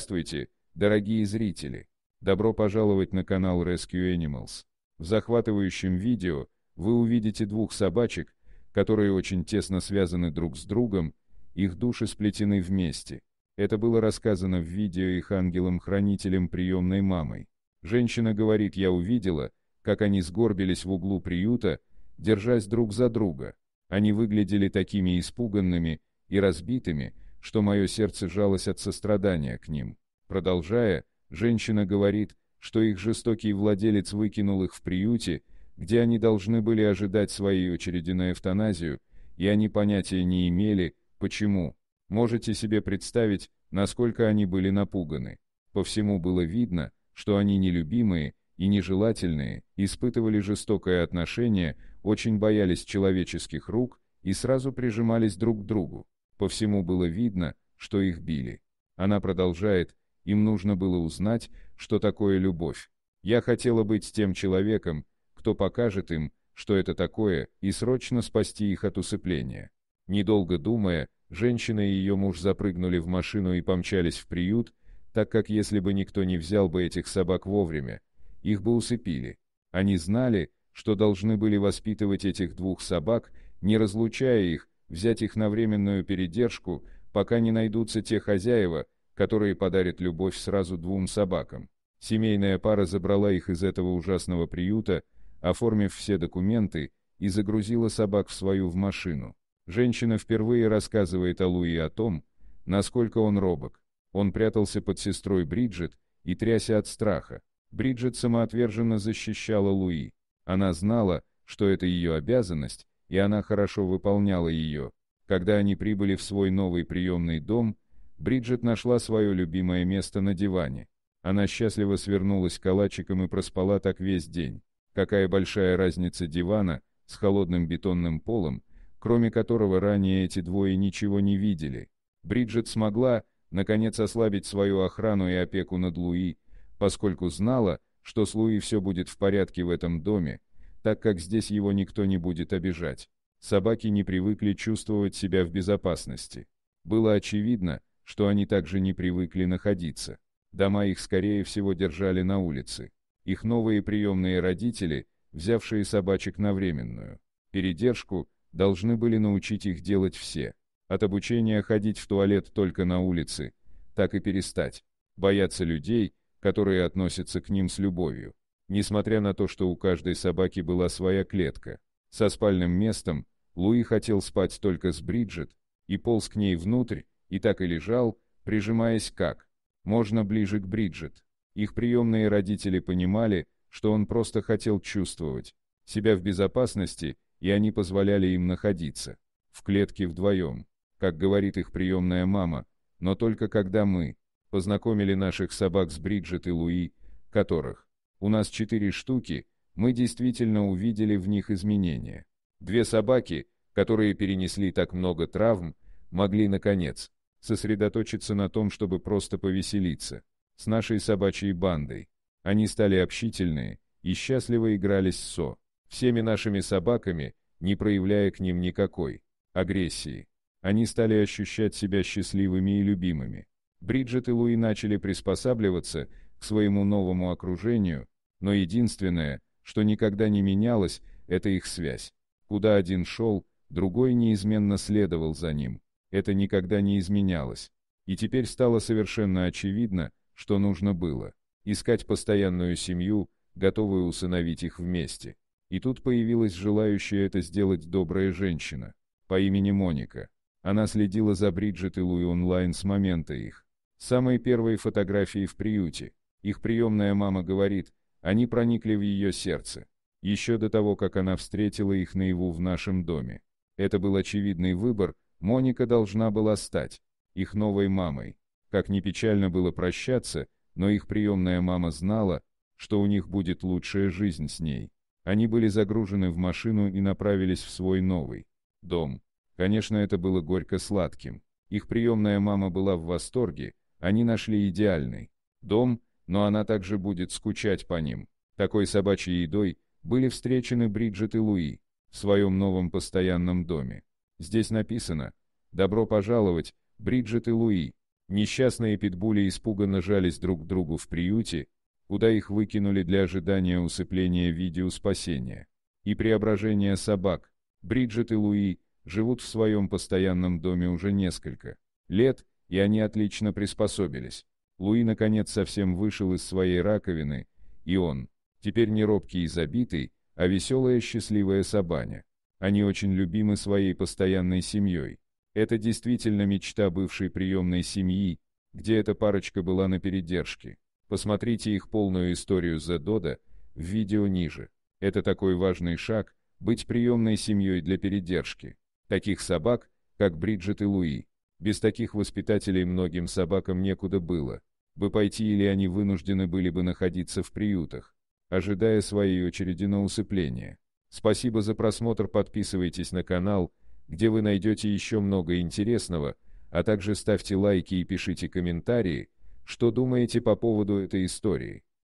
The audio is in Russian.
Здравствуйте, дорогие зрители! Добро пожаловать на канал Rescue Animals. В захватывающем видео вы увидите двух собачек, которые очень тесно связаны друг с другом, их души сплетены вместе. Это было рассказано в видео их ангелом-хранителем приемной мамой. Женщина говорит, я увидела, как они сгорбились в углу приюта, держась друг за друга. Они выглядели такими испуганными и разбитыми, что мое сердце жалось от сострадания к ним. Продолжая, женщина говорит, что их жестокий владелец выкинул их в приюте, где они должны были ожидать своей очереди на эвтаназию, и они понятия не имели, почему. Можете себе представить, насколько они были напуганы. По всему было видно, что они нелюбимые и нежелательные, испытывали жестокое отношение, очень боялись человеческих рук и сразу прижимались друг к другу. По всему было видно, что их били. Она продолжает, им нужно было узнать, что такое любовь. Я хотела быть тем человеком, кто покажет им, что это такое, и срочно спасти их от усыпления. Недолго думая, женщина и ее муж запрыгнули в машину и помчались в приют, так как если бы никто не взял бы этих собак вовремя, их бы усыпили. Они знали, что должны были воспитывать этих двух собак, не разлучая их, взять их на временную передержку, пока не найдутся те хозяева, которые подарят любовь сразу двум собакам. Семейная пара забрала их из этого ужасного приюта, оформив все документы, и загрузила собак в свою в машину. Женщина впервые рассказывает о о том, насколько он робок. Он прятался под сестрой Бриджит и тряся от страха. Бриджит самоотверженно защищала Луи. Она знала, что это ее обязанность, и она хорошо выполняла ее. Когда они прибыли в свой новый приемный дом, Бриджит нашла свое любимое место на диване. Она счастливо свернулась калачиком и проспала так весь день. Какая большая разница дивана с холодным бетонным полом, кроме которого ранее эти двое ничего не видели. Бриджит смогла, наконец, ослабить свою охрану и опеку над Луи, поскольку знала, что с Луи все будет в порядке в этом доме, так как здесь его никто не будет обижать. Собаки не привыкли чувствовать себя в безопасности. Было очевидно, что они также не привыкли находиться. Дома их, скорее всего, держали на улице. Их новые приемные родители, взявшие собачек на временную передержку, должны были научить их делать все. От обучения ходить в туалет только на улице, так и перестать. Бояться людей, которые относятся к ним с любовью. Несмотря на то, что у каждой собаки была своя клетка, со спальным местом, Луи хотел спать только с Бриджит, и полз к ней внутрь, и так и лежал, прижимаясь как можно ближе к Бриджит. Их приемные родители понимали, что он просто хотел чувствовать себя в безопасности, и они позволяли им находиться в клетке вдвоем, как говорит их приемная мама, но только когда мы познакомили наших собак с Бриджит и Луи, которых у нас четыре штуки, мы действительно увидели в них изменения. Две собаки, которые перенесли так много травм, могли, наконец, сосредоточиться на том, чтобы просто повеселиться. С нашей собачьей бандой. Они стали общительные и счастливо игрались с со. Всеми нашими собаками, не проявляя к ним никакой агрессии. Они стали ощущать себя счастливыми и любимыми. Бриджит и Луи начали приспосабливаться к своему новому окружению, но единственное, что никогда не менялось, это их связь. Куда один шел, другой неизменно следовал за ним. Это никогда не изменялось. И теперь стало совершенно очевидно, что нужно было. Искать постоянную семью, готовую усыновить их вместе. И тут появилась желающая это сделать добрая женщина по имени Моника. Она следила за Бриджит и Луи онлайн с момента их. Самой первой фотографии в приюте. Их приемная мама говорит, они проникли в ее сердце. Еще до того, как она встретила их наяву в нашем доме. Это был очевидный выбор, Моника должна была стать их новой мамой. Как ни печально было прощаться, но их приемная мама знала, что у них будет лучшая жизнь с ней. Они были загружены в машину и направились в свой новый дом. Конечно, это было горько-сладким. Их приемная мама была в восторге, они нашли идеальный дом, но она также будет скучать по ним. Такой собачьей едой были встречены Бриджит и Луи в своем новом постоянном доме. Здесь написано «Добро пожаловать, Бриджит и Луи». Несчастные питбули испуганно жались друг к другу в приюте, куда их выкинули для ожидания усыпления видео спасения и преображения собак. Бриджит и Луи живут в своем постоянном доме уже несколько лет, и они отлично приспособились. Луи наконец совсем вышел из своей раковины, и он, теперь не робкий и забитый, а веселая счастливая Сабаня. Они очень любимы своей постоянной семьей. Это действительно мечта бывшей приемной семьи, где эта парочка была на передержке. Посмотрите их полную историю за дода в видео ниже. Это такой важный шаг – быть приемной семьей для передержки. Таких собак, как Бриджит и Луи. Без таких воспитателей многим собакам некуда было – бы пойти или они вынуждены были бы находиться в приютах, ожидая своей очереди на усыпление. Спасибо за просмотр, подписывайтесь на канал, где вы найдете еще много интересного, а также ставьте лайки и пишите комментарии, что думаете по поводу этой истории.